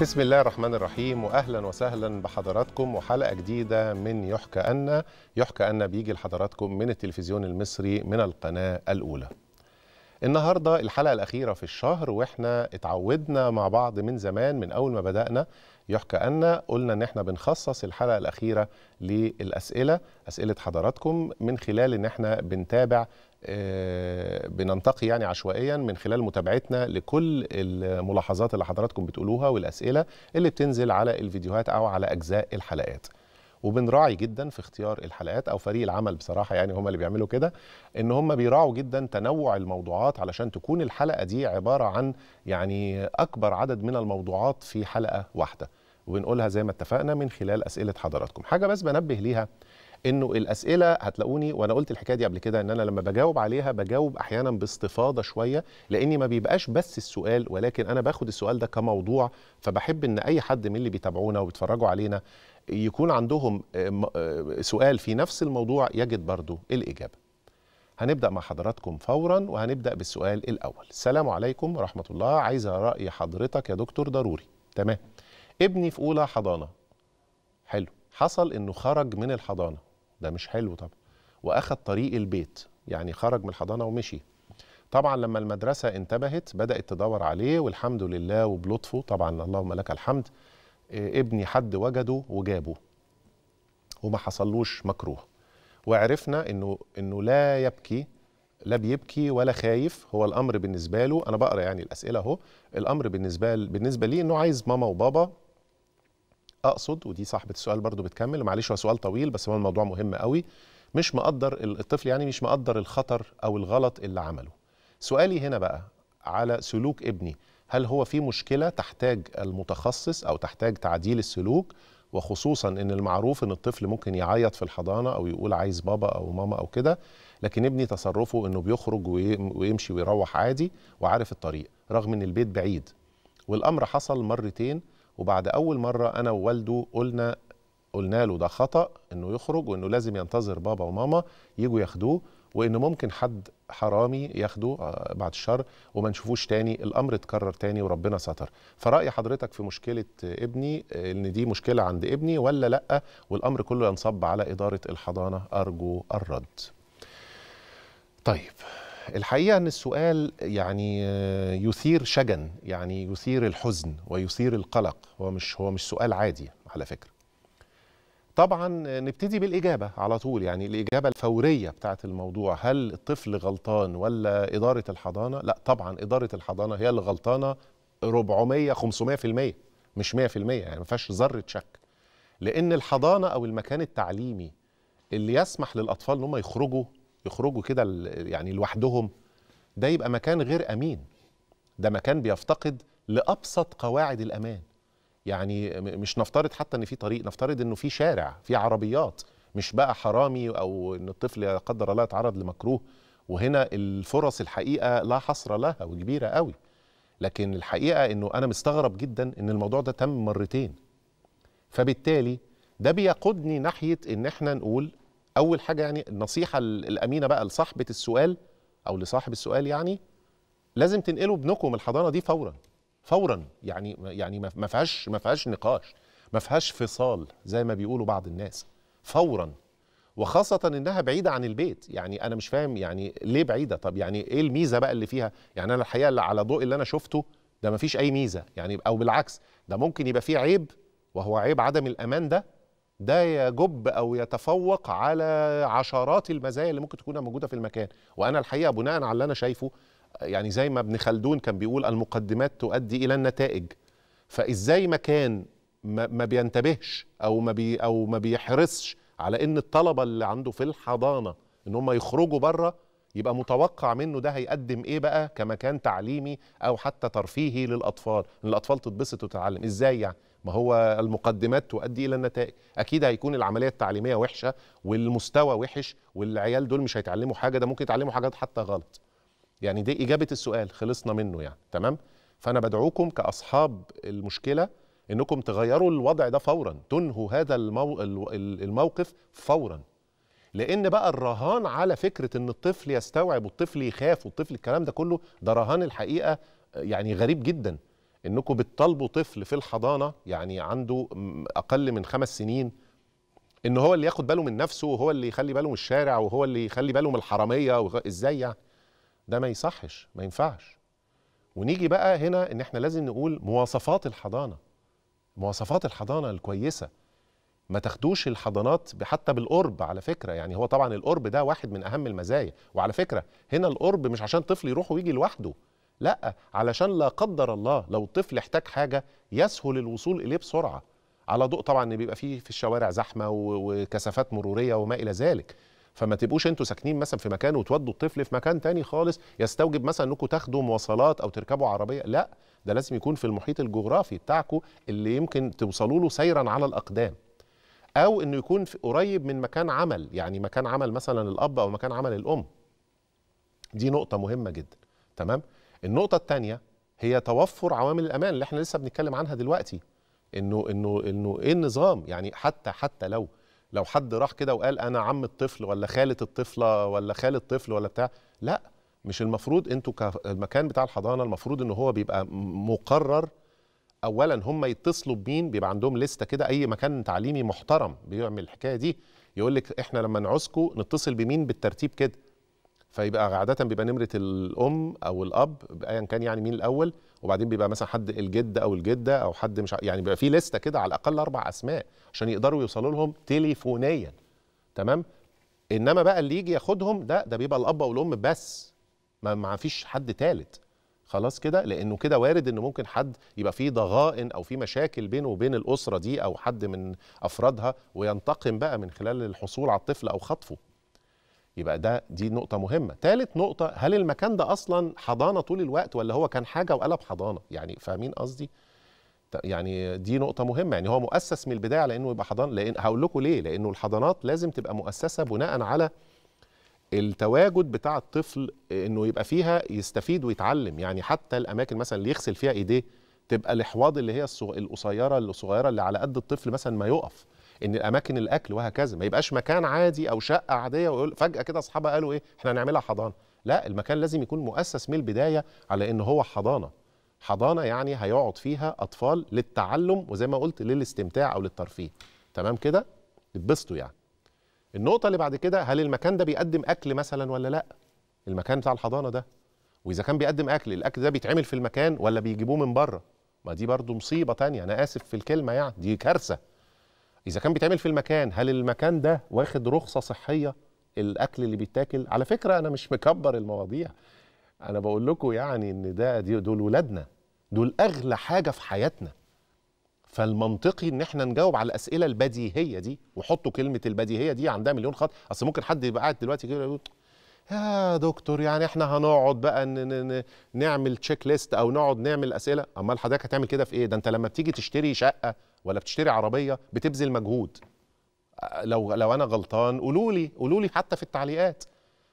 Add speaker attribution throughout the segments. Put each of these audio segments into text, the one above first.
Speaker 1: بسم الله الرحمن الرحيم واهلا وسهلا بحضراتكم وحلقه جديده من يحكى أن يحكى أن بيجي لحضراتكم من التلفزيون المصري من القناه الاولى النهارده الحلقه الاخيره في الشهر واحنا اتعودنا مع بعض من زمان من اول ما بدانا يحكى أن قلنا ان احنا بنخصص الحلقه الاخيره للاسئله اسئله حضراتكم من خلال ان احنا بنتابع آه، بننتقي يعني عشوائيا من خلال متابعتنا لكل الملاحظات اللي حضراتكم بتقولوها والاسئله اللي بتنزل على الفيديوهات او على اجزاء الحلقات وبنراعي جدا في اختيار الحلقات او فريق العمل بصراحه يعني هم اللي بيعملوا كده ان هم بيراعوا جدا تنوع الموضوعات علشان تكون الحلقه دي عباره عن يعني اكبر عدد من الموضوعات في حلقه واحده وبنقولها زي ما اتفقنا من خلال اسئله حضراتكم حاجه بس بنبه ليها انه الاسئله هتلاقوني وانا قلت الحكايه دي قبل كده ان انا لما بجاوب عليها بجاوب احيانا باستفاضه شويه لاني ما بيبقاش بس السؤال ولكن انا باخد السؤال ده كموضوع فبحب ان اي حد من اللي بيتابعونا وبيتفرجوا علينا يكون عندهم آه، آه، سؤال في نفس الموضوع يجد برضو الاجابه هنبدأ مع حضراتكم فورا وهنبدأ بالسؤال الأول السلام عليكم ورحمة الله عايزة رأي حضرتك يا دكتور ضروري تمام ابني في أولى حضانة حلو حصل انه خرج من الحضانه ده مش حلو طبعا واخد طريق البيت يعني خرج من الحضانه ومشي طبعا لما المدرسه انتبهت بدات تدور عليه والحمد لله وبلطفه طبعا اللهم لك الحمد آه، ابني حد وجده وجابه وما حصلوش مكروه وعرفنا انه انه لا يبكي لا بيبكي ولا خايف هو الامر بالنسبه له انا بقرا يعني الاسئله اهو الامر بالنسبه بالنسبه لي انه عايز ماما وبابا اقصد ودي صاحبه السؤال برضو بتكمل معلش هو سؤال طويل بس هو الموضوع مهم قوي مش مقدر الطفل يعني مش مقدر الخطر او الغلط اللي عمله سؤالي هنا بقى على سلوك ابني هل هو في مشكله تحتاج المتخصص او تحتاج تعديل السلوك وخصوصا ان المعروف ان الطفل ممكن يعيط في الحضانه او يقول عايز بابا او ماما او كده لكن ابني تصرفه انه بيخرج ويمشي ويروح عادي وعارف الطريق رغم ان البيت بعيد والامر حصل مرتين وبعد اول مره انا ووالده قلنا قلنا له ده خطا انه يخرج وانه لازم ينتظر بابا وماما يجوا ياخدوه وانه ممكن حد حرامي ياخده آه، بعد الشر وما نشوفوش تاني الامر اتكرر تاني وربنا ستر فراي حضرتك في مشكله ابني ان دي مشكله عند ابني ولا لا والامر كله ينصب على اداره الحضانه ارجو الرد طيب الحقيقه ان السؤال يعني يثير شجن يعني يثير الحزن ويثير القلق هو مش هو مش سؤال عادي على فكره طبعا نبتدي بالاجابه على طول يعني الاجابه الفوريه بتاعه الموضوع هل الطفل غلطان ولا اداره الحضانه لا طبعا اداره الحضانه هي اللي غلطانه 400 500% مش 100% يعني ما فيهاش ذره شك لان الحضانه او المكان التعليمي اللي يسمح للاطفال ان هم يخرجوا يخرجوا كده يعني لوحدهم ده يبقى مكان غير امين ده مكان بيفتقد لابسط قواعد الامان يعني مش نفترض حتى ان في طريق نفترض انه في شارع في عربيات مش بقى حرامي او ان الطفل لا قدر الله يتعرض لمكروه وهنا الفرص الحقيقه لا حصر لها وكبيره قوي لكن الحقيقه انه انا مستغرب جدا ان الموضوع ده تم مرتين فبالتالي ده بيقودني ناحيه ان احنا نقول اول حاجه يعني النصيحه الامينه بقى لصاحبه السؤال او لصاحب السؤال يعني لازم تنقلوا ابنكم الحضانه دي فورا فورا يعني يعني ما فيهاش ما فيهاش نقاش ما فيهاش فصال زي ما بيقولوا بعض الناس فورا وخاصة إنها بعيدة عن البيت، يعني أنا مش فاهم يعني ليه بعيدة؟ طب يعني إيه الميزة بقى اللي فيها؟ يعني أنا الحقيقة اللي على ضوء اللي أنا شفته ده مفيش أي ميزة، يعني أو بالعكس ده ممكن يبقى فيه عيب وهو عيب عدم الأمان ده ده يجب او يتفوق على عشرات المزايا اللي ممكن تكون موجوده في المكان وانا الحقيقه بناء على اللي انا شايفه يعني زي ما ابن خلدون كان بيقول المقدمات تؤدي الى النتائج فازاي مكان ما بينتبهش او ما بي او ما بيحرصش على ان الطلبه اللي عنده في الحضانه ان هم يخرجوا بره يبقى متوقع منه ده هيقدم ايه بقى كمكان تعليمي او حتى ترفيهي للاطفال ان الاطفال تتبسط وتتعلم ازاي يعني ما هو المقدمات تؤدي الى النتائج اكيد هيكون العمليه التعليميه وحشه والمستوى وحش والعيال دول مش هيتعلموا حاجه ده ممكن يتعلموا حاجات حتى غلط يعني دي اجابه السؤال خلصنا منه يعني تمام فانا بدعوكم كاصحاب المشكله انكم تغيروا الوضع ده فورا تنهوا هذا المو... الموقف فورا لان بقى الرهان على فكره ان الطفل يستوعب والطفل يخاف والطفل الكلام ده كله ده رهان الحقيقه يعني غريب جدا انكم بتطالبوا طفل في الحضانه يعني عنده اقل من خمس سنين ان هو اللي ياخد باله من نفسه وهو اللي يخلي باله من الشارع وهو اللي يخلي باله من الحراميه وغ... ازاي يعني ده ما يصحش ما ينفعش ونيجي بقى هنا ان احنا لازم نقول مواصفات الحضانه مواصفات الحضانه الكويسه ما تاخدوش الحضانات حتى بالقرب على فكره يعني هو طبعا القرب ده واحد من اهم المزايا وعلى فكره هنا القرب مش عشان طفل يروح ويجي لوحده لا علشان لا قدر الله لو الطفل احتاج حاجه يسهل الوصول اليه بسرعه على ضوء طبعا ان بيبقى فيه في الشوارع زحمه وكثافات مروريه وما الى ذلك فما تبقوش انتوا ساكنين مثلا في مكان وتودوا الطفل في مكان تاني خالص يستوجب مثلا انكم تاخدوا مواصلات او تركبوا عربيه لا ده لازم يكون في المحيط الجغرافي بتاعكم اللي يمكن توصلوا له سيرا على الاقدام او انه يكون في قريب من مكان عمل يعني مكان عمل مثلا الاب او مكان عمل الام دي نقطه مهمه جدا تمام النقطه الثانيه هي توفر عوامل الامان اللي احنا لسه بنتكلم عنها دلوقتي انه انه انه ايه النظام يعني حتى حتى لو لو حد راح كده وقال انا عم الطفل ولا خاله الطفله ولا خاله الطفل ولا بتاع لا مش المفروض انتوا كالمكان بتاع الحضانه المفروض ان هو بيبقى مقرر اولا هم يتصلوا بمين بيبقى عندهم لسته كده اي مكان تعليمي محترم بيعمل الحكايه دي يقول لك احنا لما نعوزكم نتصل بمين بالترتيب كده فيبقى عاده بيبقى نمره الام او الاب ايا كان يعني مين الاول وبعدين بيبقى مثلا حد الجد او الجده او حد مش يعني بيبقى في لسته كده على الاقل اربع اسماء عشان يقدروا يوصلوا لهم تليفونيا تمام انما بقى اللي يجي ياخدهم ده ده بيبقى الاب او الام بس ما ما فيش حد ثالث خلاص كده لانه كده وارد ان ممكن حد يبقى فيه ضغائن او في مشاكل بينه وبين الاسره دي او حد من افرادها وينتقم بقى من خلال الحصول على الطفل او خطفه يبقى ده دي نقطة مهمة ثالث نقطة هل المكان ده أصلا حضانة طول الوقت ولا هو كان حاجة وقلب حضانة يعني فاهمين قصدي يعني دي نقطة مهمة يعني هو مؤسس من البداية لأنه يبقى حضانة لأن هقول لكم ليه لأنه الحضانات لازم تبقى مؤسسة بناء على التواجد بتاع الطفل انه يبقى فيها يستفيد ويتعلم يعني حتى الاماكن مثلا اللي يغسل فيها ايديه تبقى الاحواض اللي هي القصيره الصغيره اللي على قد الطفل مثلا ما يقف ان اماكن الاكل وهكذا ما يبقاش مكان عادي او شقه عاديه ويقول فجاه كده اصحابها قالوا ايه احنا هنعملها حضانه لا المكان لازم يكون مؤسس من البدايه على ان هو حضانه حضانه يعني هيقعد فيها اطفال للتعلم وزي ما قلت للاستمتاع او للترفيه تمام كده اتبسطوا يعني النقطه اللي بعد كده هل المكان ده بيقدم اكل مثلا ولا لا المكان بتاع الحضانه ده واذا كان بيقدم اكل الاكل ده بيتعمل في المكان ولا بيجيبوه من بره ما دي برضو مصيبه تانية انا اسف في الكلمه يعني دي كارثه اذا كان بيتعمل في المكان هل المكان ده واخد رخصه صحيه الاكل اللي بيتاكل على فكره انا مش مكبر المواضيع انا بقول لكم يعني ان ده دول ولادنا دول اغلى حاجه في حياتنا فالمنطقي ان احنا نجاوب على الاسئله البديهيه دي وحطوا كلمه البديهيه دي عندها مليون خط اصل ممكن حد يبقى قاعد دلوقتي كده يقول يا دكتور يعني احنا هنقعد بقى نعمل تشيك ليست او نقعد نعمل اسئله امال حضرتك هتعمل كده في ايه ده انت لما بتيجي تشتري شقه ولا بتشتري عربيه بتبذل مجهود لو لو انا غلطان قولوا لي قولوا لي حتى في التعليقات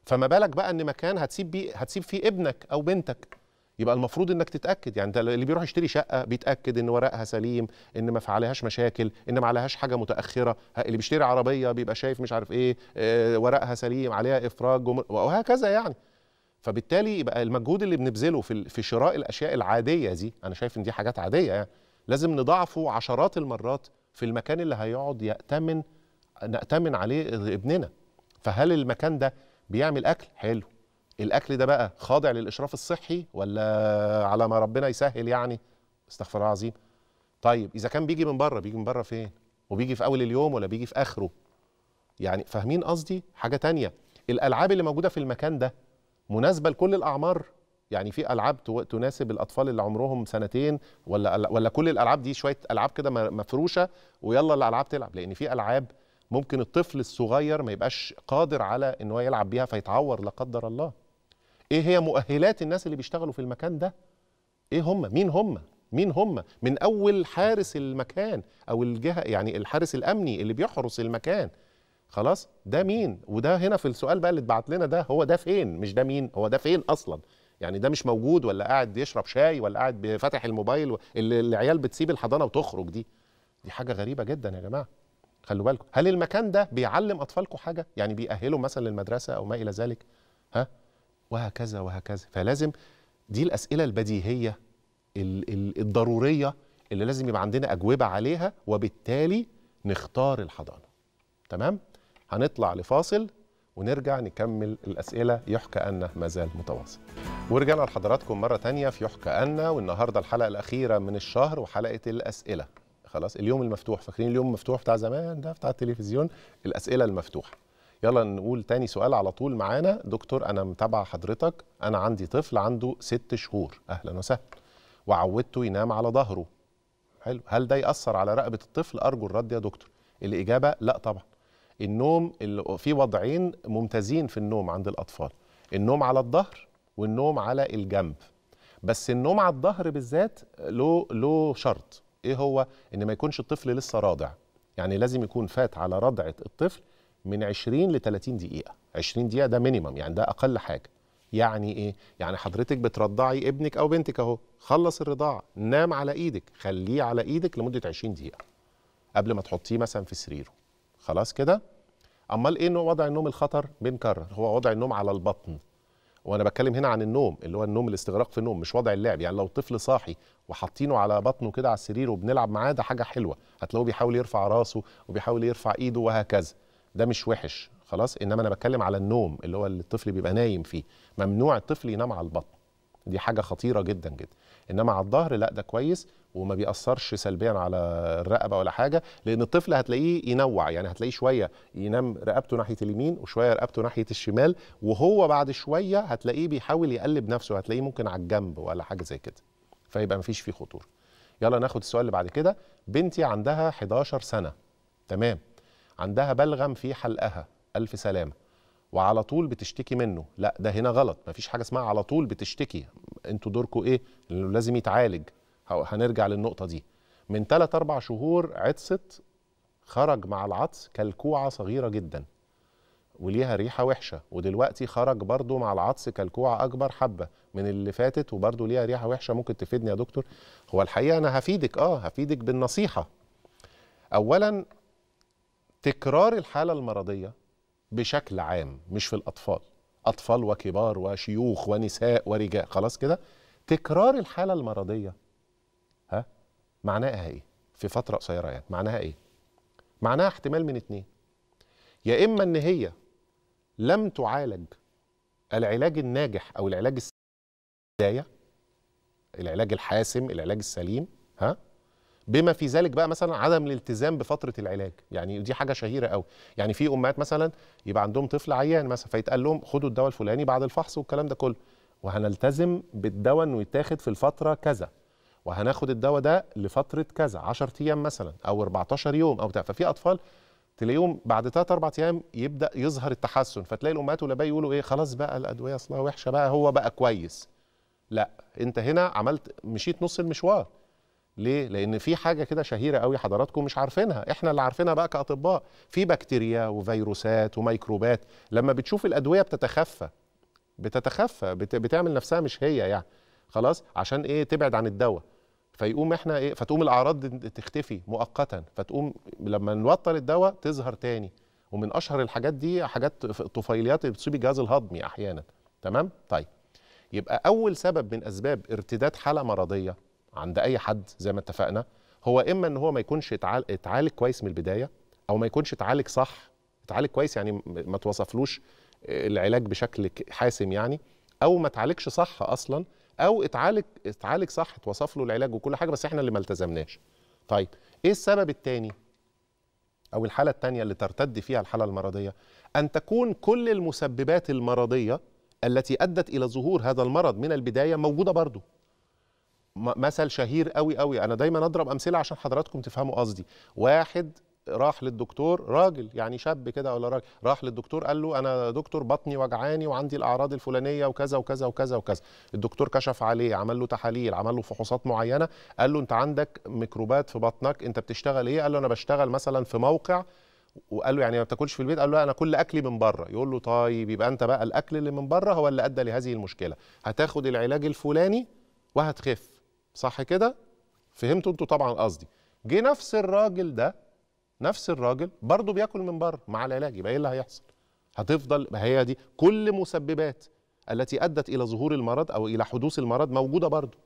Speaker 1: فما بالك بقى ان مكان هتسيب بيه هتسيب فيه ابنك او بنتك يبقى المفروض انك تتاكد يعني انت اللي بيروح يشتري شقه بيتاكد ان ورقها سليم ان ما فعلهاش مشاكل ان ما عليهاش حاجه متاخره اللي بيشتري عربيه بيبقى شايف مش عارف ايه آه، ورقها سليم عليها افراج وهكذا يعني فبالتالي يبقى المجهود اللي بنبذله في في شراء الاشياء العاديه دي انا شايف ان دي حاجات عاديه يعني لازم نضاعفه عشرات المرات في المكان اللي هيقعد يأتمن نأتمن عليه ابننا فهل المكان ده بيعمل أكل حلو الأكل ده بقى خاضع للإشراف الصحي ولا على ما ربنا يسهل يعني استغفر الله العظيم طيب إذا كان بيجي من بره بيجي من بره فين وبيجي في أول اليوم ولا بيجي في آخره يعني فاهمين قصدي حاجة تانية الألعاب اللي موجودة في المكان ده مناسبة لكل الأعمار يعني في العاب تناسب الاطفال اللي عمرهم سنتين ولا ولا كل الالعاب دي شويه العاب كده مفروشه ويلا الالعاب تلعب لان في العاب ممكن الطفل الصغير ما يبقاش قادر على ان هو يلعب بيها فيتعور لا قدر الله ايه هي مؤهلات الناس اللي بيشتغلوا في المكان ده ايه هم مين هم مين هم من اول حارس المكان او الجهه يعني الحارس الامني اللي بيحرس المكان خلاص ده مين وده هنا في السؤال بقى اللي اتبعت لنا ده هو ده فين مش ده مين هو ده فين اصلا يعني ده مش موجود ولا قاعد يشرب شاي ولا قاعد بفتح الموبايل اللي العيال بتسيب الحضانه وتخرج دي دي حاجه غريبه جدا يا جماعه خلوا بالكم هل المكان ده بيعلم اطفالكم حاجه يعني بيأهلوا مثلا للمدرسه او ما الى ذلك ها وهكذا وهكذا فلازم دي الاسئله البديهيه الضروريه اللي لازم يبقى عندنا اجوبه عليها وبالتالي نختار الحضانه تمام هنطلع لفاصل ونرجع نكمل الأسئلة يحكى أن ما زال متواصل ورجعنا لحضراتكم مرة تانية في يحكى أن والنهاردة الحلقة الأخيرة من الشهر وحلقة الأسئلة خلاص اليوم المفتوح فاكرين اليوم المفتوح بتاع زمان ده بتاع التلفزيون الأسئلة المفتوحة يلا نقول تاني سؤال على طول معانا دكتور أنا متابعة حضرتك أنا عندي طفل عنده ست شهور أهلا وسهلا وعودته ينام على ظهره حلو هل ده يأثر على رقبة الطفل أرجو الرد يا دكتور الإجابة لا طبعا النوم في وضعين ممتازين في النوم عند الأطفال النوم على الظهر والنوم على الجنب بس النوم على الظهر بالذات له له شرط ايه هو ان ما يكونش الطفل لسه راضع يعني لازم يكون فات على رضعه الطفل من 20 ل 30 دقيقه 20 دقيقه ده مينيمم يعني ده اقل حاجه يعني ايه يعني حضرتك بترضعي ابنك او بنتك اهو خلص الرضاعه نام على ايدك خليه على ايدك لمده 20 دقيقه قبل ما تحطيه مثلا في سريره خلاص كده امال ايه وضع النوم الخطر بنكرر هو وضع النوم على البطن وانا بتكلم هنا عن النوم اللي هو النوم الاستغراق في النوم مش وضع اللعب يعني لو طفل صاحي وحاطينه على بطنه كده على السرير وبنلعب معاه ده حاجه حلوه هتلاقوه بيحاول يرفع راسه وبيحاول يرفع ايده وهكذا ده مش وحش خلاص انما انا بتكلم على النوم اللي هو اللي الطفل بيبقى نايم فيه ممنوع الطفل ينام على البطن دي حاجه خطيره جدا جدا انما على الظهر لا ده كويس وما بيأثرش سلبيا على الرقبه ولا حاجه لان الطفل هتلاقيه ينوع يعني هتلاقيه شويه ينام رقبته ناحيه اليمين وشويه رقبته ناحيه الشمال وهو بعد شويه هتلاقيه بيحاول يقلب نفسه هتلاقيه ممكن على الجنب ولا حاجه زي كده فيبقى مفيش فيه خطوره يلا ناخد السؤال اللي بعد كده بنتي عندها 11 سنه تمام عندها بلغم في حلقها الف سلامه وعلى طول بتشتكي منه لا ده هنا غلط مفيش حاجه اسمها على طول بتشتكي انتوا دوركم ايه لازم يتعالج هنرجع للنقطة دي من 3 أربع شهور عطست خرج مع العطس كالكوعة صغيرة جدا وليها ريحة وحشة ودلوقتي خرج برضو مع العطس كالكوعة أكبر حبة من اللي فاتت وبرضو ليها ريحة وحشة ممكن تفيدني يا دكتور هو الحقيقة أنا هفيدك آه هفيدك بالنصيحة أولا تكرار الحالة المرضية بشكل عام مش في الأطفال أطفال وكبار وشيوخ ونساء ورجال خلاص كده تكرار الحالة المرضية معناها ايه في فتره قصيره يعني معناها ايه معناها احتمال من اتنين يا اما ان هي لم تعالج العلاج الناجح او العلاج البدايه العلاج الحاسم العلاج السليم ها بما في ذلك بقى مثلا عدم الالتزام بفتره العلاج يعني دي حاجه شهيره قوي يعني في امهات مثلا يبقى عندهم طفل عيان مثلا فيتقال لهم خدوا الدواء الفلاني بعد الفحص والكلام ده كله وهنلتزم بالدواء انه يتاخد في الفتره كذا وهناخد الدواء ده لفتره كذا 10 ايام مثلا او 14 يوم او بتاع ففي اطفال تلاقيهم بعد 3 4 ايام يبدا يظهر التحسن فتلاقي الامهات والاباء يقولوا ايه خلاص بقى الادويه اصلها وحشه بقى هو بقى كويس لا انت هنا عملت مشيت نص المشوار ليه؟ لأن في حاجة كده شهيرة قوي حضراتكم مش عارفينها، إحنا اللي عارفينها بقى كأطباء، في بكتيريا وفيروسات وميكروبات، لما بتشوف الأدوية بتتخفى بتتخفى بت... بتعمل نفسها مش هي يعني، خلاص؟ عشان إيه؟ تبعد عن الدواء، فيقوم احنا ايه فتقوم الاعراض تختفي مؤقتا فتقوم لما نبطل الدواء تظهر تاني ومن اشهر الحاجات دي حاجات طفيليات بتصيب الجهاز الهضمي احيانا تمام طيب يبقى اول سبب من اسباب ارتداد حاله مرضيه عند اي حد زي ما اتفقنا هو اما ان هو ما يكونش اتعالج كويس من البدايه او ما يكونش اتعالج صح اتعالج كويس يعني ما توصفلوش آه، العلاج بشكل حاسم يعني او ما اتعالجش صح اصلا او اتعالج اتعالج صح اتوصف له العلاج وكل حاجه بس احنا اللي ما التزمناش طيب ايه السبب الثاني او الحاله الثانيه اللي ترتد فيها الحاله المرضيه ان تكون كل المسببات المرضيه التي ادت الى ظهور هذا المرض من البدايه موجوده برضه مثل شهير قوي قوي انا دايما اضرب امثله عشان حضراتكم تفهموا قصدي واحد راح للدكتور راجل يعني شاب كده ولا راجل راح للدكتور قال له انا دكتور بطني وجعاني وعندي الاعراض الفلانيه وكذا وكذا وكذا وكذا الدكتور كشف عليه عمل له تحاليل عمل له فحوصات معينه قال له انت عندك ميكروبات في بطنك انت بتشتغل ايه قال له انا بشتغل مثلا في موقع وقال له يعني ما بتاكلش في البيت قال له انا كل اكلي من بره يقول له طيب يبقى انت بقى الاكل اللي من بره هو اللي ادى لهذه المشكله هتاخد العلاج الفلاني وهتخف صح كده فهمتوا انتوا طبعا قصدي جه نفس الراجل ده نفس الراجل برضه بياكل من بره مع العلاج يبقى ايه اللي هيحصل هتفضل هي دي كل مسببات التي ادت الى ظهور المرض او الى حدوث المرض موجوده برضه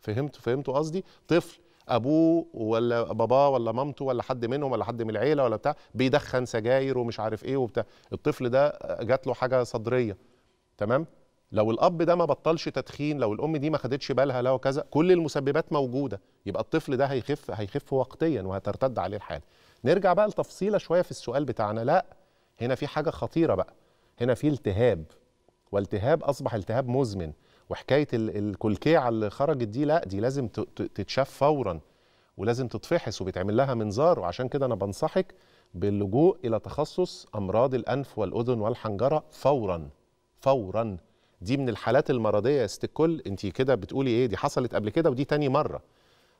Speaker 1: فهمت فهمتوا قصدي طفل ابوه ولا باباه ولا مامته ولا حد منهم ولا حد من العيله ولا بتاع بيدخن سجاير ومش عارف ايه وبتاع الطفل ده جات له حاجه صدريه تمام لو الاب ده ما بطلش تدخين لو الام دي ما خدتش بالها لو كذا كل المسببات موجوده يبقى الطفل ده هيخف هيخف وقتيا وهترتد عليه الحاله نرجع بقى لتفصيله شويه في السؤال بتاعنا لا هنا في حاجه خطيره بقى هنا في التهاب والتهاب اصبح التهاب مزمن وحكايه الكلكيعه اللي خرجت دي لا دي لازم تتشاف فورا ولازم تتفحص وبيتعمل لها منظار وعشان كده انا بنصحك باللجوء الى تخصص امراض الانف والاذن والحنجره فورا فورا دي من الحالات المرضيه يا ست الكل انت كده بتقولي ايه دي حصلت قبل كده ودي تاني مره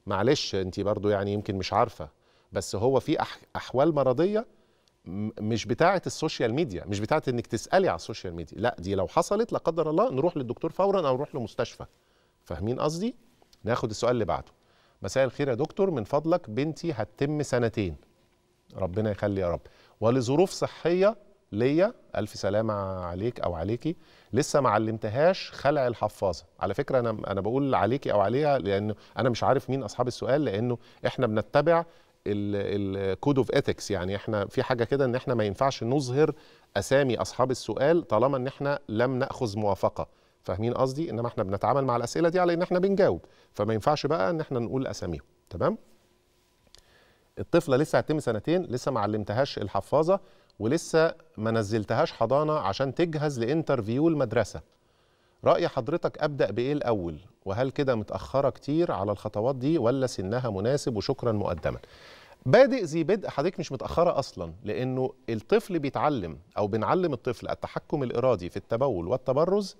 Speaker 1: معلش انت برضو يعني يمكن مش عارفه بس هو في احوال مرضيه مش بتاعه السوشيال ميديا مش بتاعه انك تسالي على السوشيال ميديا لا دي لو حصلت لا قدر الله نروح للدكتور فورا او نروح لمستشفى فاهمين قصدي ناخد السؤال اللي بعده مساء الخير يا دكتور من فضلك بنتي هتتم سنتين ربنا يخلي يا رب ولظروف صحيه ليا الف سلامه عليك او عليكي لسه ما علمتهاش خلع الحفاظه على فكره انا انا بقول عليكي او عليها لان انا مش عارف مين اصحاب السؤال لانه احنا بنتبع الكود اوف اثكس يعني احنا في حاجه كده ان احنا ما ينفعش نظهر اسامي اصحاب السؤال طالما ان احنا لم ناخذ موافقه فاهمين قصدي انما احنا بنتعامل مع الاسئله دي على ان احنا بنجاوب فما ينفعش بقى ان احنا نقول اساميهم تمام الطفله لسه هتتم سنتين لسه ما علمتهاش الحفاظه ولسه ما نزلتهاش حضانه عشان تجهز لانترفيو المدرسه راي حضرتك ابدا بايه الاول وهل كده متاخره كتير على الخطوات دي ولا سنها مناسب وشكرا مقدما بادئ ذي بدء حضرتك مش متاخره اصلا لانه الطفل بيتعلم او بنعلم الطفل التحكم الارادي في التبول والتبرز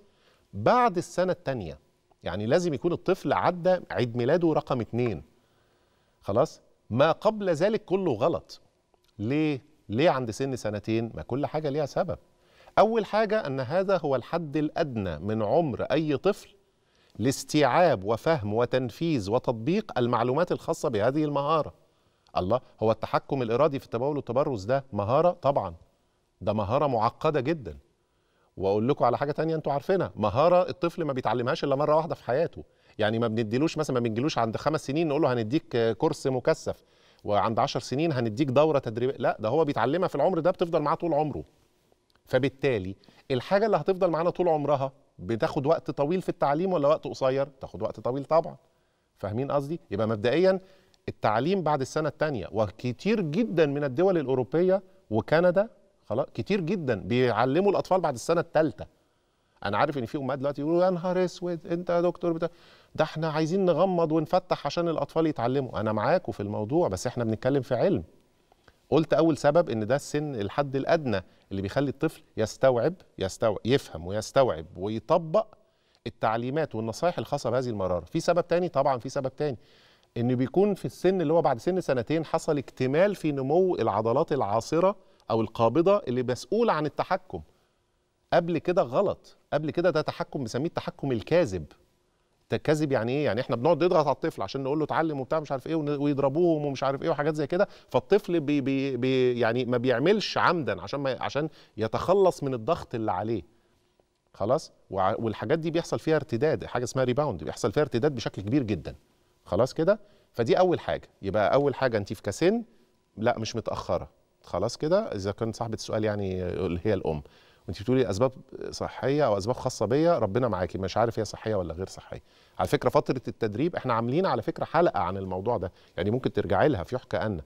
Speaker 1: بعد السنه الثانيه يعني لازم يكون الطفل عدى عيد ميلاده رقم اتنين خلاص ما قبل ذلك كله غلط ليه ليه عند سن سنتين ما كل حاجه ليها سبب أول حاجة أن هذا هو الحد الأدنى من عمر أي طفل لاستيعاب وفهم وتنفيذ وتطبيق المعلومات الخاصة بهذه المهارة الله هو التحكم الإرادي في التبول والتبرز ده مهارة طبعا ده مهارة معقدة جدا وأقول لكم على حاجة تانية أنتوا عارفينها مهارة الطفل ما بيتعلمهاش إلا مرة واحدة في حياته يعني ما بنديلوش مثلا ما بنجيلوش عند خمس سنين نقول له هنديك كورس مكثف وعند عشر سنين هنديك دورة تدريبية لا ده هو بيتعلمها في العمر ده بتفضل معاه طول عمره فبالتالي الحاجه اللي هتفضل معانا طول عمرها بتاخد وقت طويل في التعليم ولا وقت قصير تاخد وقت طويل طبعا فاهمين قصدي يبقى مبدئيا التعليم بعد السنه الثانيه وكتير جدا من الدول الاوروبيه وكندا خلاص كتير جدا بيعلموا الاطفال بعد السنه الثالثه انا عارف ان في امهات دلوقتي يقولوا يا نهار اسود انت يا دكتور بتاع ده احنا عايزين نغمض ونفتح عشان الاطفال يتعلموا انا معاكوا في الموضوع بس احنا بنتكلم في علم قلت اول سبب ان ده السن الحد الادنى اللي بيخلي الطفل يستوعب, يستوعب يفهم ويستوعب ويطبق التعليمات والنصائح الخاصه بهذه المراره في سبب تاني طبعا في سبب تاني إنه بيكون في السن اللي هو بعد سن سنتين حصل اكتمال في نمو العضلات العاصره او القابضه اللي مسؤوله عن التحكم قبل كده غلط قبل كده ده تحكم بنسميه التحكم الكاذب كذب يعني ايه يعني احنا بنقعد نضغط على الطفل عشان نقول له اتعلم وبتاع مش عارف ايه ويضربوهم ومش عارف ايه وحاجات زي كده فالطفل بي بي بي يعني ما بيعملش عمدا عشان ما عشان يتخلص من الضغط اللي عليه خلاص والحاجات دي بيحصل فيها ارتداد حاجه اسمها ريباوند بيحصل فيها ارتداد بشكل كبير جدا خلاص كده فدي اول حاجه يبقى اول حاجه انت في كسن لا مش متاخره خلاص كده اذا كان صاحبه السؤال يعني هي الام وانت بتقولي اسباب صحيه او اسباب خاصه بيا ربنا معاكي مش عارف هي صحيه ولا غير صحيه على فكره فتره التدريب احنا عاملين على فكره حلقه عن الموضوع ده يعني ممكن ترجعي لها في يحكى ان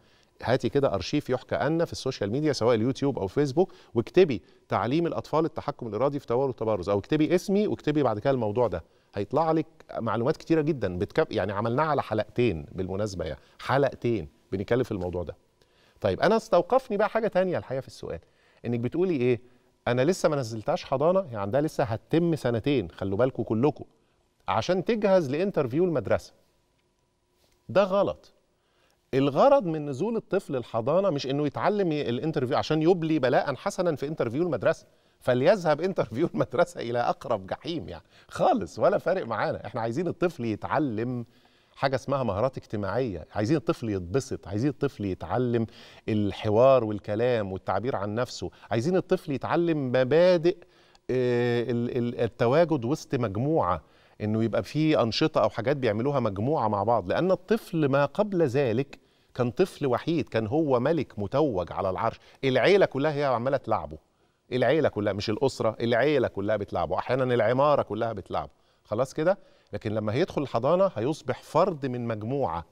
Speaker 1: هاتي كده ارشيف يحكى ان في السوشيال ميديا سواء اليوتيوب او فيسبوك واكتبي تعليم الاطفال التحكم الارادي في تورط التبرز او اكتبي اسمي واكتبي بعد كده الموضوع ده هيطلع لك معلومات كتيره جدا بتكب... يعني عملناها على حلقتين بالمناسبه يعني حلقتين بنتكلم في الموضوع ده طيب انا استوقفني بقى حاجه تانية الحقيقه في السؤال انك بتقولي ايه انا لسه ما نزلتهاش حضانه هي عندها لسه هتتم سنتين خلوا بالكم كلكم عشان تجهز لانترفيو المدرسه ده غلط الغرض من نزول الطفل الحضانه مش انه يتعلم الانترفيو عشان يبلي بلاء حسنا في انترفيو المدرسه فليذهب انترفيو المدرسه الى اقرب جحيم يعني خالص ولا فارق معانا احنا عايزين الطفل يتعلم حاجه اسمها مهارات اجتماعيه عايزين الطفل يتبسط عايزين الطفل يتعلم الحوار والكلام والتعبير عن نفسه عايزين الطفل يتعلم مبادئ آه، التواجد وسط مجموعه انه يبقى في انشطه او حاجات بيعملوها مجموعه مع بعض لان الطفل ما قبل ذلك كان طفل وحيد كان هو ملك متوج على العرش العيله كلها هي عماله تلعبه العيله كلها مش الاسره العيله كلها بتلعبه احيانا العماره كلها بتلعبه خلاص كده لكن لما هيدخل الحضانه هيصبح فرد من مجموعه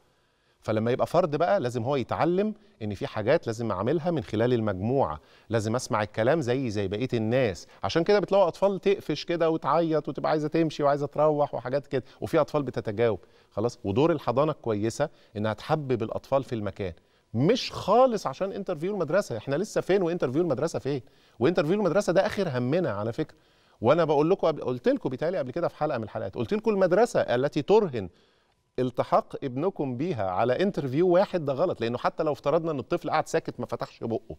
Speaker 1: فلما يبقى فرد بقى لازم هو يتعلم ان في حاجات لازم اعملها من خلال المجموعه لازم اسمع الكلام زي زي بقيه الناس عشان كده بتلاقوا اطفال تقفش كده وتعيط وتبقى عايزه تمشي وعايزه تروح وحاجات كده وفي اطفال بتتجاوب خلاص ودور الحضانه الكويسه انها تحبب الاطفال في المكان مش خالص عشان انترفيو المدرسه احنا لسه فين وانترفيو المدرسه فين وانترفيو المدرسه ده اخر همنا على فكره وانا بقول لكم قلت لكم بيتهيألي قبل كده في حلقه من الحلقات قلت لكم المدرسه التي ترهن التحاق ابنكم بيها على انترفيو واحد ده غلط لانه حتى لو افترضنا ان الطفل قعد ساكت ما فتحش بقه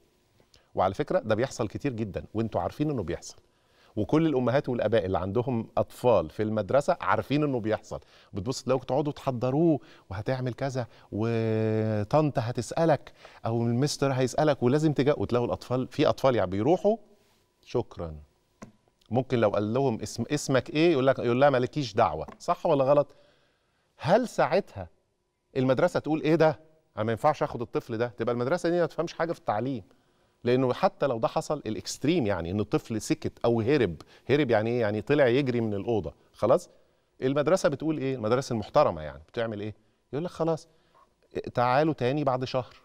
Speaker 1: وعلى فكره ده بيحصل كتير جدا وانتوا عارفين انه بيحصل وكل الامهات والاباء اللي عندهم اطفال في المدرسه عارفين انه بيحصل بتبص لو تقعدوا تحضروه وهتعمل كذا وطنط هتسالك او المستر هيسالك ولازم تجاوب وتلاقوا الاطفال في اطفال يعني بيروحوا شكرا ممكن لو قال لهم اسم اسمك ايه يقول لك يقول لها مالكيش دعوه صح ولا غلط هل ساعتها المدرسه تقول ايه ده انا ما ينفعش اخد الطفل ده تبقى المدرسه دي ما تفهمش حاجه في التعليم لانه حتى لو ده حصل الاكستريم يعني ان الطفل سكت او هرب هرب يعني ايه يعني طلع يجري من الاوضه خلاص المدرسه بتقول ايه المدرسه المحترمه يعني بتعمل ايه يقول لك خلاص تعالوا تاني بعد شهر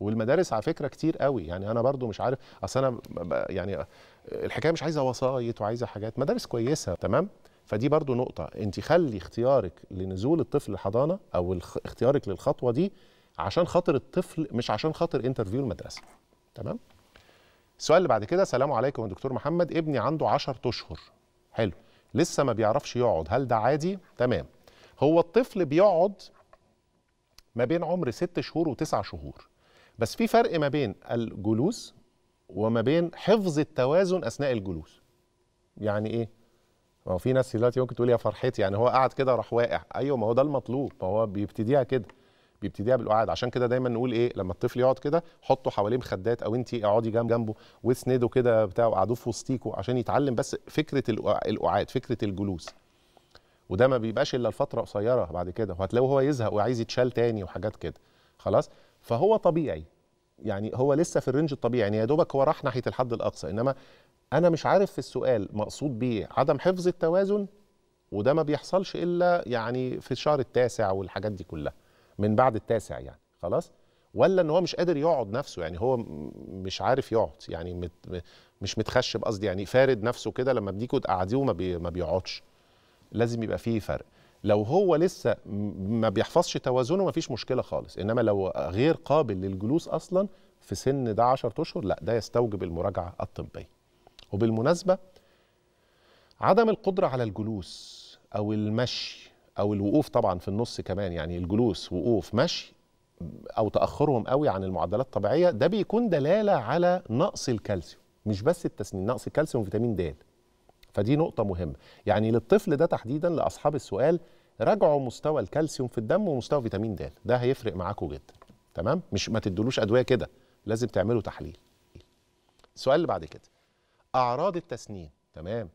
Speaker 1: والمدارس على فكره كتير قوي يعني انا برضو مش عارف اصل انا يعني الحكايه مش عايزه وسايط وعايزه حاجات مدارس كويسه تمام فدي برضو نقطه انت خلي اختيارك لنزول الطفل الحضانه او اختيارك للخطوه دي عشان خاطر الطفل مش عشان خاطر انترفيو المدرسه تمام السؤال اللي بعد كده السلام عليكم يا دكتور محمد ابني عنده 10 اشهر حلو لسه ما بيعرفش يقعد هل ده عادي تمام هو الطفل بيقعد ما بين عمر 6 شهور و9 شهور بس في فرق ما بين الجلوس وما بين حفظ التوازن اثناء الجلوس يعني ايه ما هو في ناس دلوقتي ممكن تقول يا فرحتي يعني هو قعد كده راح واقع ايوه ما هو ده المطلوب ما هو بيبتديها كده بيبتديها بالقعاد عشان كده دايما نقول ايه لما الطفل يقعد كده حطه حواليه مخدات او انت اقعدي جنب جنبه واسنده كده بتاع وقعدوه في وسطيكوا عشان يتعلم بس فكره القعاد فكره الجلوس وده ما بيبقاش الا لفتره قصيره بعد كده وهتلاقوه هو يزهق وعايز يتشال تاني وحاجات كده خلاص فهو طبيعي يعني هو لسه في الرينج الطبيعي يعني يا دوبك هو راح ناحيه الحد الاقصى انما انا مش عارف في السؤال مقصود بيه عدم حفظ التوازن وده ما بيحصلش الا يعني في الشهر التاسع والحاجات دي كلها من بعد التاسع يعني خلاص ولا ان هو مش قادر يقعد نفسه يعني هو مش عارف يقعد يعني مت مش متخشب قصدي يعني فارد نفسه كده لما بنيجوا تقعديه وما ما بيقعدش لازم يبقى فيه فرق لو هو لسه ما بيحفظش توازنه ما فيش مشكله خالص انما لو غير قابل للجلوس اصلا في سن ده 10 اشهر لا ده يستوجب المراجعه الطبيه وبالمناسبه عدم القدره على الجلوس او المشي او الوقوف طبعا في النص كمان يعني الجلوس وقوف مشي او تاخرهم قوي عن المعدلات الطبيعيه ده بيكون دلاله على نقص الكالسيوم مش بس التسنين نقص الكالسيوم وفيتامين د فدي نقطة مهمة يعني للطفل ده تحديدا لأصحاب السؤال راجعوا مستوى الكالسيوم في الدم ومستوى فيتامين د ده هيفرق معاكم جدا تمام مش ما تدلوش أدوية كده لازم تعملوا تحليل السؤال اللي بعد كده أعراض التسنين تمام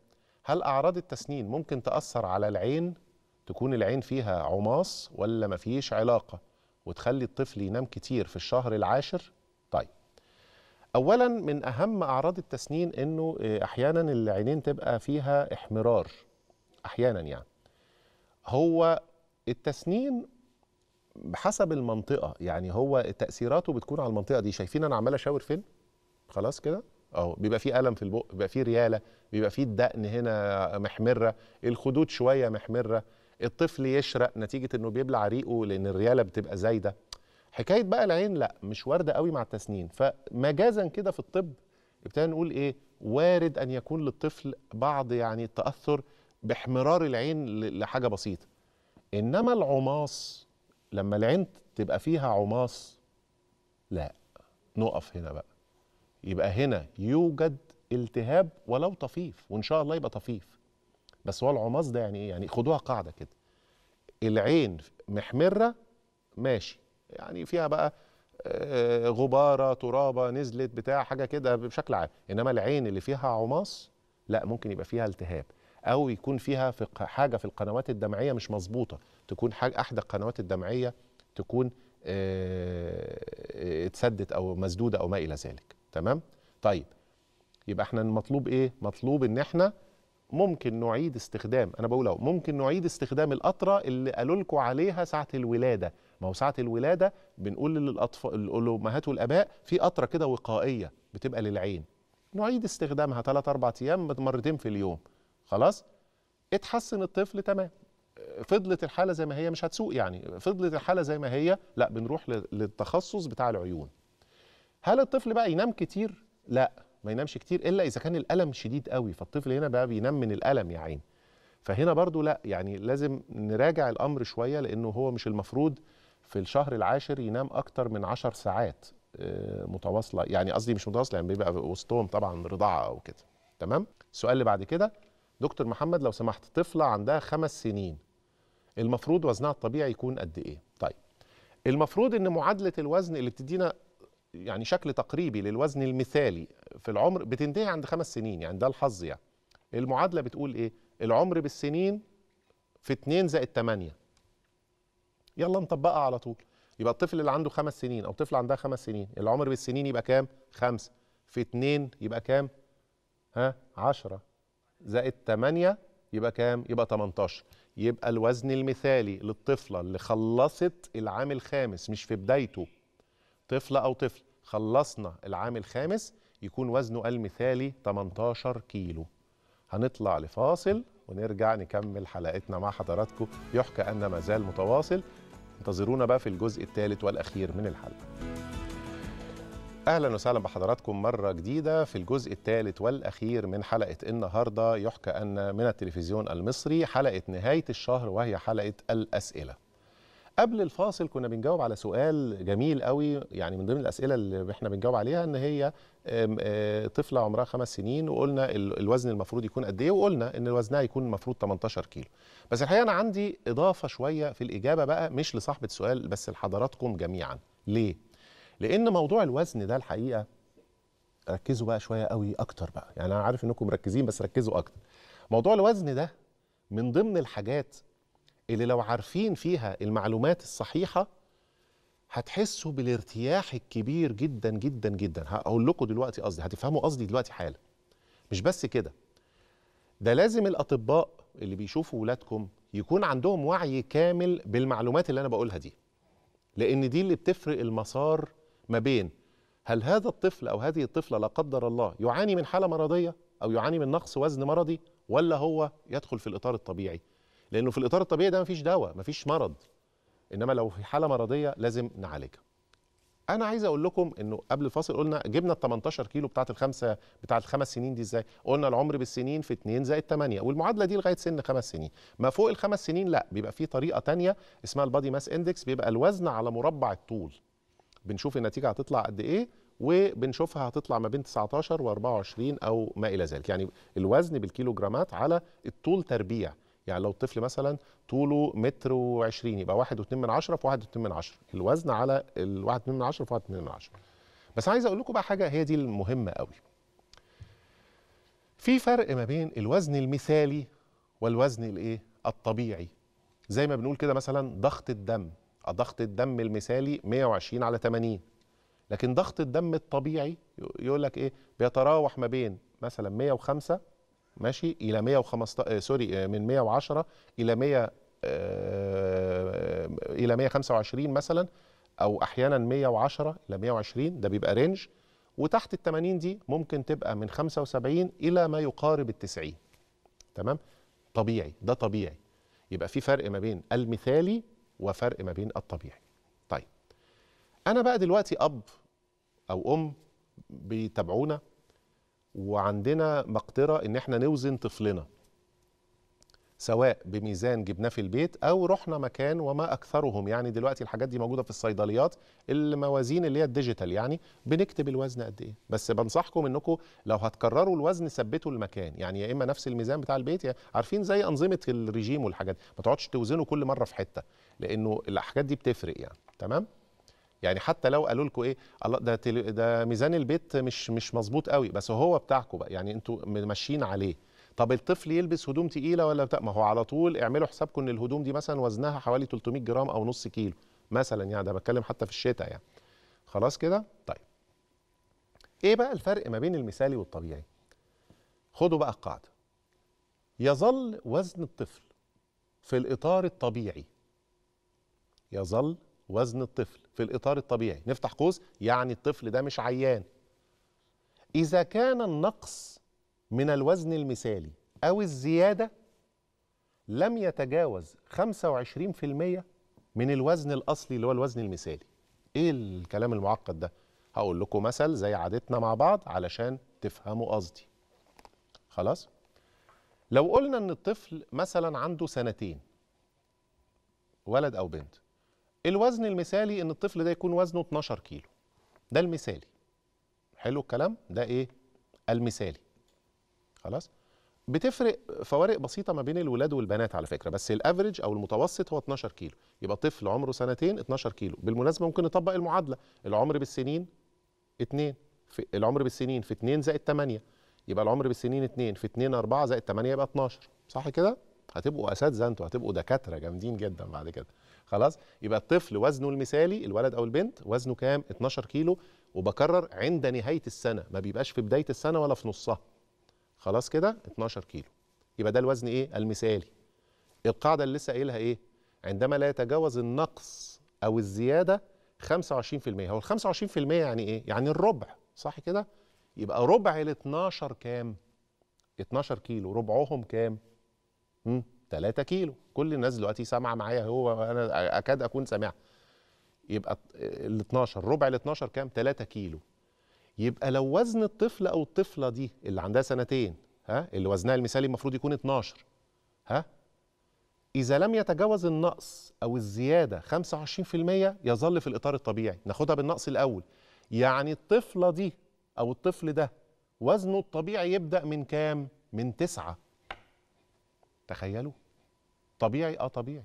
Speaker 1: هل أعراض التسنين ممكن تأثر على العين تكون العين فيها عماص ولا ما فيش علاقة وتخلي الطفل ينام كتير في الشهر العاشر طيب اولا من اهم اعراض التسنين انه آه، احيانا العينين تبقى فيها احمرار احيانا يعني هو التسنين بحسب المنطقه يعني هو تاثيراته بتكون على المنطقه دي شايفين انا عمال اشاور فين خلاص كده اهو بيبقى فيه الم في البق بيبقى فيه رياله بيبقى فيه الدقن هنا محمره الخدود شويه محمره الطفل يشرق نتيجه انه بيبلع ريقه لان الرياله بتبقى زايده حكايه بقى العين لا مش وارده قوي مع التسنين فمجازا كده في الطب ابتدينا نقول ايه وارد ان يكون للطفل بعض يعني التاثر باحمرار العين لحاجه بسيطه انما العماص لما العين تبقى فيها عماص لا نقف هنا بقى يبقى هنا يوجد التهاب ولو طفيف وان شاء الله يبقى طفيف بس هو العماص ده يعني ايه يعني خدوها قاعده كده العين محمره ماشي يعني فيها بقى آه، غباره ترابه نزلت بتاع حاجه كده بشكل عام انما العين اللي فيها عماص لا ممكن يبقى فيها التهاب او يكون فيها في حاجه في القنوات الدمعيه مش مظبوطه تكون حاجه احدى القنوات الدمعيه تكون آه، اتسدت او مسدوده او ما الى ذلك تمام طيب يبقى احنا المطلوب ايه مطلوب ان احنا ممكن نعيد استخدام انا بقول اهو ممكن نعيد استخدام القطره اللي قالوا لكم عليها ساعه الولاده ما هو ساعه الولاده بنقول للاطفال الامهات والاباء في قطره كده وقائيه بتبقى للعين نعيد استخدامها ثلاث اربع ايام مرتين في اليوم خلاص اتحسن الطفل تمام فضلت الحاله زي ما هي مش هتسوق يعني فضلت الحاله زي ما هي لا بنروح للتخصص بتاع العيون هل الطفل بقى ينام كتير لا ما ينامش كتير الا اذا كان الالم شديد قوي فالطفل هنا بقى بينام من الالم يا عين فهنا برضو لا يعني لازم نراجع الامر شويه لانه هو مش المفروض في الشهر العاشر ينام اكتر من 10 ساعات آه، متواصله يعني قصدي مش متواصله يعني بيبقى وسطهم طبعا رضاعه او كده تمام السؤال اللي بعد كده دكتور محمد لو سمحت طفله عندها خمس سنين المفروض وزنها الطبيعي يكون قد ايه طيب المفروض ان معادله الوزن اللي بتدينا يعني شكل تقريبي للوزن المثالي في العمر بتنتهي عند خمس سنين يعني ده الحظ يعني المعادله بتقول ايه العمر بالسنين في 2 زائد 8 يلا نطبقها على طول يبقى الطفل اللي عنده خمس سنين او طفل عندها خمس سنين العمر بالسنين يبقى كام خمسة في اتنين يبقى كام ها عشرة زائد تمانية يبقى كام يبقى 18 يبقى الوزن المثالي للطفلة اللي خلصت العام الخامس مش في بدايته طفلة أو طفل خلصنا العام الخامس يكون وزنه المثالي 18 كيلو هنطلع لفاصل ونرجع نكمل حلقتنا مع حضراتكم يحكى أن ما زال متواصل انتظرونا بقى في الجزء الثالث والاخير من الحلقه اهلا وسهلا بحضراتكم مره جديده في الجزء الثالث والاخير من حلقه النهارده يحكى ان من التلفزيون المصري حلقه نهايه الشهر وهي حلقه الاسئله قبل الفاصل كنا بنجاوب على سؤال جميل قوي يعني من ضمن الاسئله اللي احنا بنجاوب عليها ان هي آه، طفله عمرها خمس سنين وقلنا الوزن المفروض يكون قد ايه وقلنا ان وزنها يكون المفروض 18 كيلو بس الحقيقه انا عندي اضافه شويه في الاجابه بقى مش لصاحبه السؤال بس لحضراتكم جميعا ليه لان موضوع الوزن ده الحقيقه ركزوا بقى شويه قوي اكتر بقى يعني انا عارف انكم مركزين بس ركزوا اكتر موضوع الوزن ده من ضمن الحاجات اللي لو عارفين فيها المعلومات الصحيحه هتحسوا بالارتياح الكبير جدا جدا جدا هقول لكم دلوقتي قصدي هتفهموا قصدي دلوقتي حالا مش بس كده ده لازم الاطباء اللي بيشوفوا ولادكم يكون عندهم وعي كامل بالمعلومات اللي انا بقولها دي لان دي اللي بتفرق المسار ما بين هل هذا الطفل او هذه الطفله لا قدر الله يعاني من حاله مرضيه او يعاني من نقص وزن مرضي ولا هو يدخل في الاطار الطبيعي لانه في الاطار الطبيعي ده مفيش دواء مفيش مرض انما لو في حاله مرضيه لازم نعالجها انا عايز اقول لكم انه قبل الفاصل قلنا جبنا ال 18 كيلو بتاعه الخمسه بتاعه الخمس سنين دي ازاي قلنا العمر بالسنين في 2 زائد 8 والمعادله دي لغايه سن خمس سنين ما فوق الخمس سنين لا بيبقى في طريقه تانية اسمها البادي ماس اندكس بيبقى الوزن على مربع الطول بنشوف النتيجه هتطلع قد ايه وبنشوفها هتطلع ما بين 19 و 24 او ما الى ذلك يعني الوزن بالكيلو جرامات على الطول تربيع يعني لو الطفل مثلا طوله متر و20 يبقى 1 و2 من 10 في 1 و2 من 10 الوزن على ال 1 من 10 في 1 من 10 بس عايز اقول لكم بقى حاجه هي دي المهمه قوي في فرق ما بين الوزن المثالي والوزن الايه الطبيعي زي ما بنقول كده مثلا ضغط الدم ضغط الدم المثالي 120 على 80 لكن ضغط الدم الطبيعي يقول لك ايه بيتراوح ما بين مثلا 105 ماشي الى 115 آه، سوري آه، من 110 الى 100 آه، الى 125 مثلا او احيانا 110 الى 120 ده بيبقى رينج وتحت ال 80 دي ممكن تبقى من 75 الى ما يقارب ال 90 تمام طبيعي ده طبيعي يبقى في فرق ما بين المثالي وفرق ما بين الطبيعي طيب انا بقى دلوقتي اب او ام بيتابعونا وعندنا مقدره ان احنا نوزن طفلنا سواء بميزان جبناه في البيت او رحنا مكان وما اكثرهم يعني دلوقتي الحاجات دي موجوده في الصيدليات الموازين اللي هي الديجيتال يعني بنكتب الوزن قد ايه بس بنصحكم انكم لو هتكرروا الوزن ثبتوا المكان يعني يا اما نفس الميزان بتاع البيت يعني عارفين زي انظمه الرجيم والحاجات ما تقعدش توزنوا كل مره في حته لانه الحاجات دي بتفرق يعني تمام يعني حتى لو قالوا لكم ايه الله ده ده ميزان البيت مش مش مظبوط قوي بس هو بتاعكم بقى يعني انتوا ماشيين عليه طب الطفل يلبس هدوم تقيله ولا بتاع ما هو على طول اعملوا حسابكم ان الهدوم دي مثلا وزنها حوالي 300 جرام او نص كيلو مثلا يعني ده بتكلم حتى في الشتاء يعني خلاص كده طيب ايه بقى الفرق ما بين المثالي والطبيعي خدوا بقى القاعده يظل وزن الطفل في الاطار الطبيعي يظل وزن الطفل في الإطار الطبيعي نفتح قوس يعني الطفل ده مش عيان إذا كان النقص من الوزن المثالي أو الزيادة لم يتجاوز 25% من الوزن الأصلي اللي هو الوزن المثالي إيه الكلام المعقد ده؟ هقول لكم مثل زي عادتنا مع بعض علشان تفهموا قصدي خلاص؟ لو قلنا إن الطفل مثلا عنده سنتين ولد أو بنت الوزن المثالي ان الطفل ده يكون وزنه 12 كيلو ده المثالي حلو الكلام ده ايه المثالي خلاص بتفرق فوارق بسيطه ما بين الولاد والبنات على فكره بس الافريج او المتوسط هو 12 كيلو يبقى طفل عمره سنتين 12 كيلو بالمناسبه ممكن نطبق المعادله العمر بالسنين 2 في العمر بالسنين في 2 زائد 8 يبقى العمر بالسنين 2 في 2 4 زائد 8 يبقى 12 صح كده هتبقوا اساتذه انتوا هتبقوا دكاتره جامدين جدا بعد كده خلاص يبقى الطفل وزنه المثالي الولد او البنت وزنه كام 12 كيلو وبكرر عند نهايه السنه ما بيبقاش في بدايه السنه ولا في نصها خلاص كده 12 كيلو يبقى ده الوزن ايه المثالي القاعده اللي لسه قايلها ايه عندما لا يتجاوز النقص او الزياده 25% هو ال 25% يعني ايه يعني الربع صح كده يبقى ربع ال 12 كام 12 كيلو ربعهم كام امم 3 كيلو كل الناس دلوقتي سامعه معايا هو انا اكاد اكون سامعها يبقى ال 12 ربع ال 12 كام 3 كيلو يبقى لو وزن الطفل او الطفله دي اللي عندها سنتين ها اللي وزنها المثالي المفروض يكون 12 ها إذا لم يتجاوز النقص أو الزيادة 25% يظل في الإطار الطبيعي ناخدها بالنقص الأول يعني الطفلة دي أو الطفل ده وزنه الطبيعي يبدأ من كام؟ من تسعة تخيلوا طبيعي اه طبيعي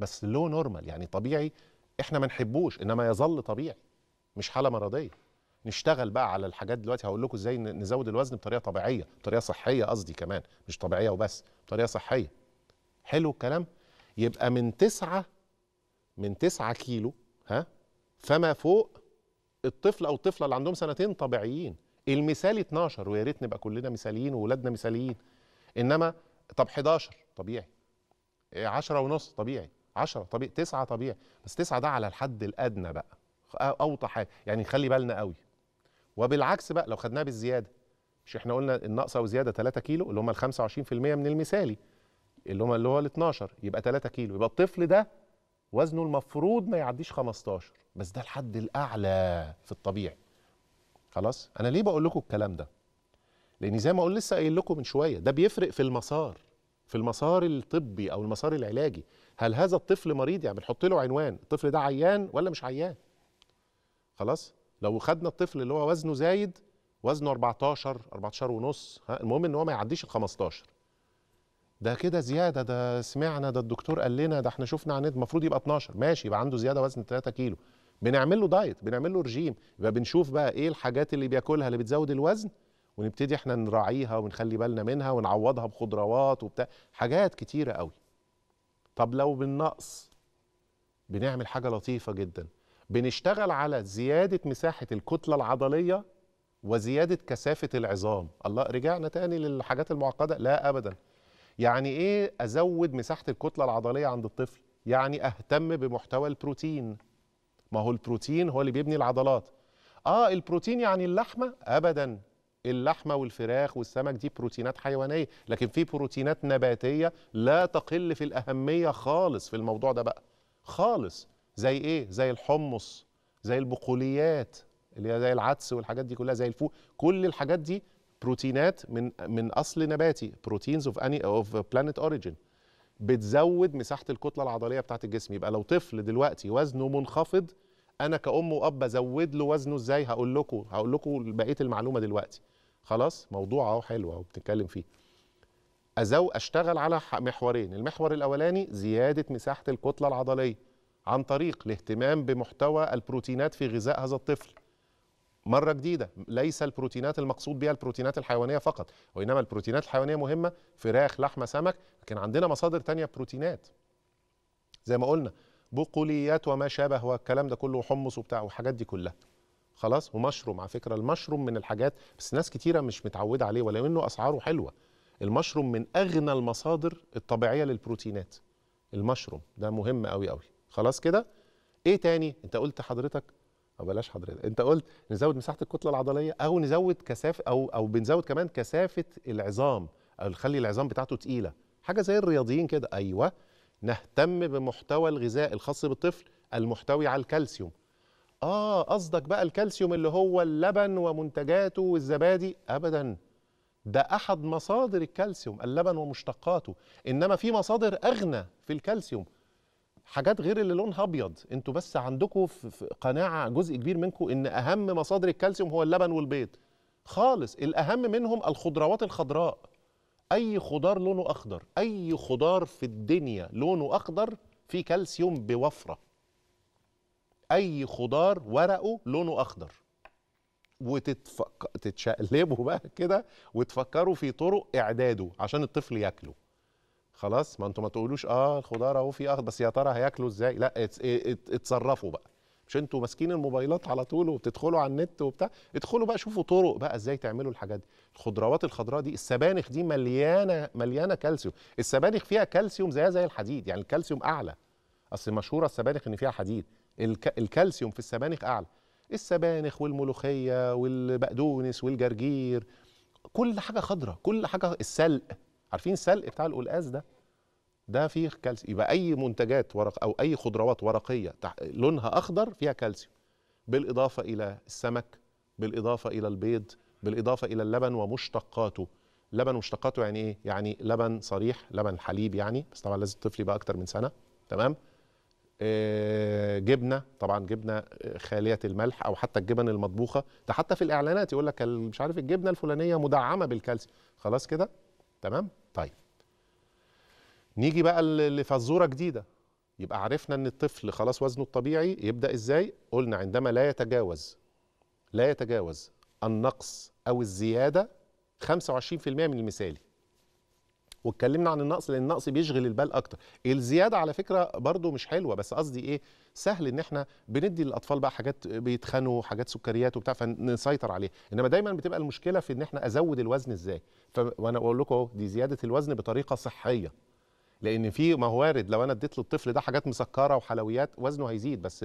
Speaker 1: بس لو نورمال يعني طبيعي احنا ما نحبوش انما يظل طبيعي مش حاله مرضيه نشتغل بقى على الحاجات دلوقتي هقول لكم ازاي نزود الوزن بطريقه طبيعيه بطريقه صحيه قصدي كمان مش طبيعيه وبس بطريقه صحيه حلو الكلام يبقى من تسعة من تسعة كيلو ها فما فوق الطفل او الطفله اللي عندهم سنتين طبيعيين المثالي 12 ويا ريت نبقى كلنا مثاليين وولادنا مثاليين انما طب 11 طبيعي 10 ونص طبيعي 10 طبيعي 9 طبيعي بس 9 ده على الحد الادنى بقى اوطى حاجه يعني نخلي بالنا قوي وبالعكس بقى لو خدناها بالزياده مش احنا قلنا النقص او زياده 3 كيلو اللي هم ال 25% من المثالي اللي هم اللي هو ال 12 يبقى 3 كيلو يبقى الطفل ده وزنه المفروض ما يعديش 15 بس ده الحد الاعلى في الطبيعي خلاص انا ليه بقول لكم الكلام ده لان زي ما اقول لسه قايل لكم من شويه ده بيفرق في المسار في المسار الطبي او المسار العلاجي هل هذا الطفل مريض يعني بنحط له عنوان الطفل ده عيان ولا مش عيان خلاص لو خدنا الطفل اللي هو وزنه زايد وزنه 14 14 ونص ها المهم ان هو ما يعديش ال 15 ده كده زياده ده سمعنا ده الدكتور قال لنا ده احنا شفنا عن المفروض يبقى 12 ماشي يبقى عنده زياده وزن 3 كيلو بنعمل له دايت بنعمل له رجيم يبقى بنشوف بقى ايه الحاجات اللي بياكلها اللي بتزود الوزن ونبتدي احنا نراعيها ونخلي بالنا منها ونعوضها بخضروات وبتاع حاجات كتيره قوي طب لو بالنقص بنعمل حاجه لطيفه جدا بنشتغل على زياده مساحه الكتله العضليه وزياده كثافه العظام الله رجعنا تاني للحاجات المعقده لا ابدا يعني ايه ازود مساحه الكتله العضليه عند الطفل يعني اهتم بمحتوى البروتين ما هو البروتين هو اللي بيبني العضلات اه البروتين يعني اللحمه ابدا اللحمه والفراخ والسمك دي بروتينات حيوانيه لكن في بروتينات نباتيه لا تقل في الاهميه خالص في الموضوع ده بقى خالص زي ايه زي الحمص زي البقوليات اللي هي زي العدس والحاجات دي كلها زي الفول كل الحاجات دي بروتينات من من اصل نباتي بروتينز اوف اني اوف بلانيت اوريجين بتزود مساحه الكتله العضليه بتاعه الجسم يبقى لو طفل دلوقتي وزنه منخفض انا كأم واب ازود له وزنه ازاي هقول لكم هقول لكم بقيه المعلومه دلوقتي خلاص موضوع اهو حلو اهو بنتكلم فيه ازو اشتغل على محورين المحور الاولاني زياده مساحه الكتله العضليه عن طريق الاهتمام بمحتوى البروتينات في غذاء هذا الطفل مره جديده ليس البروتينات المقصود بها البروتينات الحيوانيه فقط وانما البروتينات الحيوانيه مهمه فراخ لحمه سمك لكن عندنا مصادر تانية بروتينات زي ما قلنا بقوليات وما شابه والكلام ده كله حمص وبتاع والحاجات دي كلها خلاص ومشروم على فكره المشروم من الحاجات بس ناس كتيره مش متعوده عليه ولا انه اسعاره حلوه المشروم من اغنى المصادر الطبيعيه للبروتينات المشروم ده مهم قوي قوي خلاص كده ايه تاني انت قلت حضرتك او بلاش حضرتك انت قلت نزود مساحه الكتله العضليه او نزود كثافه او او بنزود كمان كثافه العظام او نخلي العظام بتاعته تقيله حاجه زي الرياضيين كده ايوه نهتم بمحتوى الغذاء الخاص بالطفل المحتوي على الكالسيوم اه قصدك بقى الكالسيوم اللي هو اللبن ومنتجاته والزبادي ابدا ده احد مصادر الكالسيوم اللبن ومشتقاته انما في مصادر اغنى في الكالسيوم حاجات غير اللي لونها ابيض انتوا بس عندكوا في قناعه جزء كبير منكم ان اهم مصادر الكالسيوم هو اللبن والبيض خالص الاهم منهم الخضروات الخضراء اي خضار لونه اخضر اي خضار في الدنيا لونه اخضر فيه كالسيوم بوفره اي خضار ورقه لونه اخضر وتتشقلبوا بقى كده وتفكروا في طرق اعداده عشان الطفل ياكله خلاص ما انتوا ما تقولوش اه الخضار اهو في اخضر بس يا ترى هياكلوا ازاي لا اتصرفوا بقى مش انتوا ماسكين الموبايلات على طول وبتدخلوا على النت وبتاع ادخلوا بقى شوفوا طرق بقى ازاي تعملوا الحاجات دي الخضروات الخضراء دي السبانخ دي مليانه مليانه كالسيوم السبانخ فيها كالسيوم زيها زي الحديد يعني الكالسيوم اعلى اصل مشهوره السبانخ ان فيها حديد الكالسيوم في السبانخ اعلى السبانخ والملوخيه والبقدونس والجرجير كل حاجه خضراء كل حاجه السلق عارفين السلق بتاع القلقاس ده ده فيه كالسيوم يبقى اي منتجات ورق او اي خضروات ورقيه لونها اخضر فيها كالسيوم بالاضافه الى السمك بالاضافه الى البيض بالاضافه الى اللبن ومشتقاته لبن ومشتقاته يعني ايه يعني لبن صريح لبن حليب يعني بس طبعا لازم الطفل يبقى اكتر من سنه تمام آه، جبنه طبعا جبنه آه، خاليه الملح او حتى الجبن المطبوخه ده حتى في الاعلانات يقول لك مش عارف الجبنه الفلانيه مدعمه بالكالسيوم خلاص كده تمام طيب نيجي بقى لفزوره جديده يبقى عرفنا ان الطفل خلاص وزنه الطبيعي يبدا ازاي قلنا عندما لا يتجاوز لا يتجاوز النقص او الزياده 25% من المثالي واتكلمنا عن النقص لان النقص بيشغل البال اكتر الزياده على فكره برضو مش حلوه بس قصدي ايه سهل ان احنا بندي للاطفال بقى حاجات بيتخنوا حاجات سكريات وبتاع فنسيطر عليها انما دايما بتبقى المشكله في ان احنا ازود الوزن ازاي وانا بقول لكم اهو دي زياده الوزن بطريقه صحيه لان في ما هو وارد لو انا اديت للطفل ده حاجات مسكره وحلويات وزنه هيزيد بس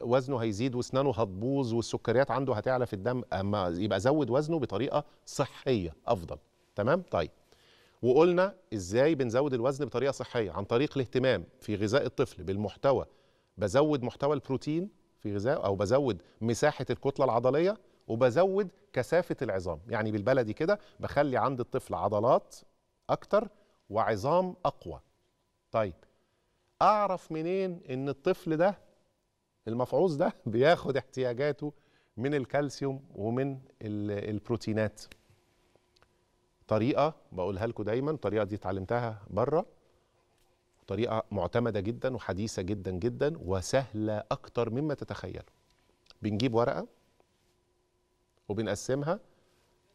Speaker 1: وزنه هيزيد واسنانه هتبوظ والسكريات عنده هتعلى في الدم اما يبقى زود وزنه بطريقه صحيه افضل تمام طيب وقلنا ازاي بنزود الوزن بطريقه صحيه عن طريق الاهتمام في غذاء الطفل بالمحتوى بزود محتوى البروتين في غذاء او بزود مساحه الكتله العضليه وبزود كثافه العظام يعني بالبلدي كده بخلي عند الطفل عضلات اكتر وعظام اقوى طيب اعرف منين ان الطفل ده المفعوص ده بياخد احتياجاته من الكالسيوم ومن البروتينات طريقه بقولها لكم دايما الطريقه دي اتعلمتها بره طريقه معتمده جدا وحديثه جدا جدا وسهله اكتر مما تتخيلوا بنجيب ورقه وبنقسمها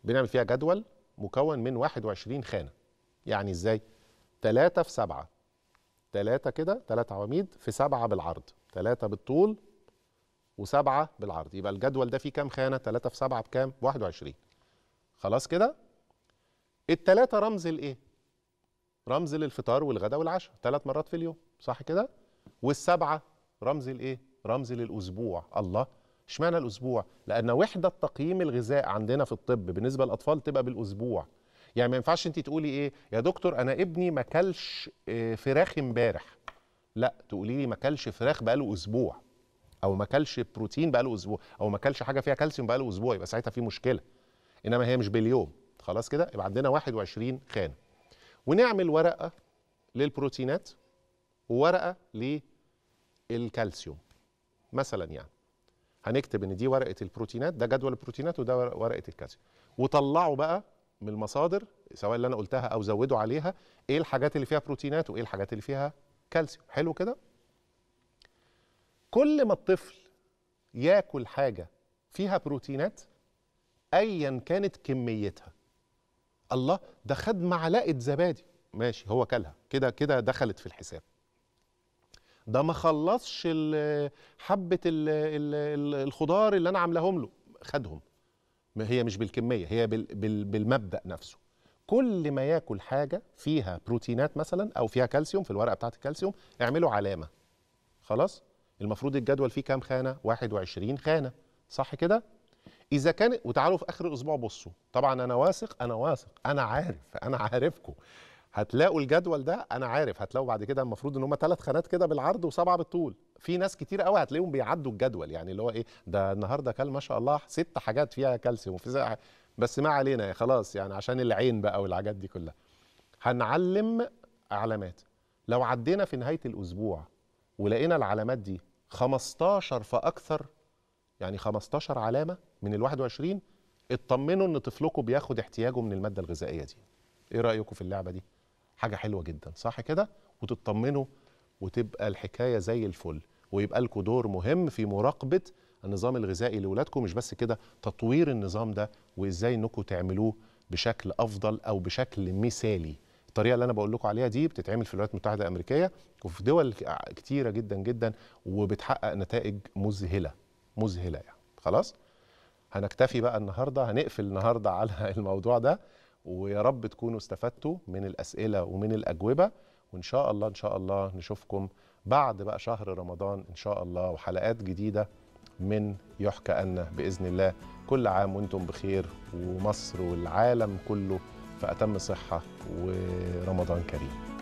Speaker 1: بنعمل فيها جدول مكون من 21 خانه يعني ازاي 3 في 7 3 كده 3 عواميد في 7 بالعرض 3 بالطول و7 بالعرض يبقى الجدول ده فيه كام خانه 3 في 7 بكام 21 خلاص كده التلاتة رمز لإيه؟ رمز للفطار والغداء والعشاء ثلاث مرات في اليوم صح كده؟ والسبعة رمز لإيه؟ رمز للأسبوع الله اشمعنى الأسبوع؟ لأن وحدة تقييم الغذاء عندنا في الطب بالنسبة للأطفال تبقى بالأسبوع يعني ما ينفعش أنت تقولي إيه؟ يا دكتور أنا ابني ما كلش آه، فراخ امبارح لا تقولي لي ما كلش فراخ بقاله أسبوع أو ما كلش بروتين بقاله أسبوع أو ما كلش حاجة فيها كالسيوم بقاله أسبوع يبقى ساعتها في مشكلة إنما هي مش باليوم خلاص كده يبقى عندنا 21 خانه ونعمل ورقه للبروتينات وورقه للكالسيوم مثلا يعني هنكتب ان دي ورقه البروتينات ده جدول البروتينات وده ورقه الكالسيوم وطلعوا بقى من المصادر سواء اللي انا قلتها او زودوا عليها ايه الحاجات اللي فيها بروتينات وايه الحاجات اللي فيها كالسيوم حلو كده كل ما الطفل ياكل حاجه فيها بروتينات ايا كانت كميتها الله ده خد معلقه زبادي ماشي هو كلها كده كده دخلت في الحساب ده ما خلصش حبه الخضار اللي انا عاملاهم له خدهم ما هي مش بالكميه هي بالمبدا نفسه كل ما ياكل حاجه فيها بروتينات مثلا او فيها كالسيوم في الورقه بتاعه الكالسيوم اعملوا علامه خلاص المفروض الجدول فيه كام خانه 21 خانه صح كده اذا كان وتعالوا في اخر الاسبوع بصوا طبعا انا واثق انا واثق انا عارف انا عارفكم هتلاقوا الجدول ده انا عارف هتلاقوا بعد كده المفروض ان هم ثلاث خانات كده بالعرض وسبعه بالطول في ناس كتير قوي هتلاقيهم بيعدوا الجدول يعني اللي هو ايه ده النهارده كان ما شاء الله ست حاجات فيها كالسيوم وفي بس ما علينا خلاص يعني عشان العين بقى والحاجات دي كلها هنعلم علامات لو عدينا في نهايه الاسبوع ولقينا العلامات دي 15 فاكثر يعني 15 علامه من ال 21 اطمنوا ان طفلكم بياخد احتياجه من الماده الغذائيه دي ايه رايكم في اللعبه دي حاجه حلوه جدا صح كده وتطمنوا وتبقى الحكايه زي الفل ويبقى لكم دور مهم في مراقبه النظام الغذائي لاولادكم مش بس كده تطوير النظام ده وازاي انكم تعملوه بشكل افضل او بشكل مثالي الطريقه اللي انا بقول لكم عليها دي بتتعمل في الولايات المتحده الامريكيه وفي دول كتيره جدا جدا وبتحقق نتائج مذهله مذهله يعني خلاص هنكتفي بقى النهارده هنقفل النهارده على الموضوع ده ويا رب تكونوا استفدتوا من الاسئله ومن الاجوبه وان شاء الله ان شاء الله نشوفكم بعد بقى شهر رمضان ان شاء الله وحلقات جديده من يحكى أن باذن الله كل عام وانتم بخير ومصر والعالم كله في اتم صحه ورمضان كريم